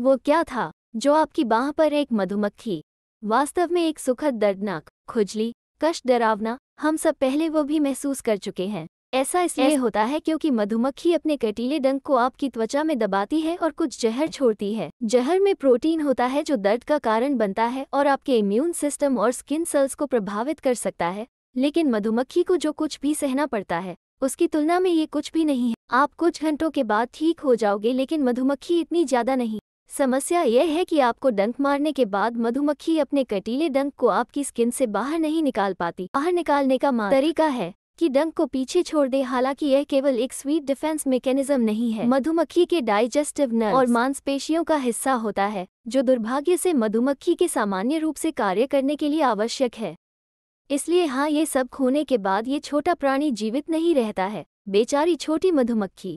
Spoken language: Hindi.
वो क्या था जो आपकी बाह पर एक मधुमक्खी वास्तव में एक सुखद दर्दनाक खुजली कष्ट डरावना हम सब पहले वो भी महसूस कर चुके हैं ऐसा इसलिए होता है क्योंकि मधुमक्खी अपने कटीले डंक को आपकी त्वचा में दबाती है और कुछ जहर छोड़ती है जहर में प्रोटीन होता है जो दर्द का कारण बनता है और आपके इम्यून सिस्टम और स्किन सेल्स को प्रभावित कर सकता है लेकिन मधुमक्खी को जो कुछ भी सहना पड़ता है उसकी तुलना में ये कुछ भी नहीं है आप कुछ घंटों के बाद ठीक हो जाओगे लेकिन मधुमक्खी इतनी ज्यादा नहीं समस्या यह है कि आपको डंक मारने के बाद मधुमक्खी अपने कटीले डंक को आपकी स्किन से बाहर नहीं निकाल पाती बाहर निकालने का तरीका है कि डंक को पीछे छोड़ दे हालांकि यह केवल एक स्वीट डिफेंस मेकेनिज्म नहीं है मधुमक्खी के डाइजेस्टिव नर्व और मांसपेशियों का हिस्सा होता है जो दुर्भाग्य से मधुमक्खी के सामान्य रूप से कार्य करने के लिए आवश्यक है इसलिए हाँ ये सब खोने के बाद ये छोटा प्राणी जीवित नहीं रहता है बेचारी छोटी मधुमक्खी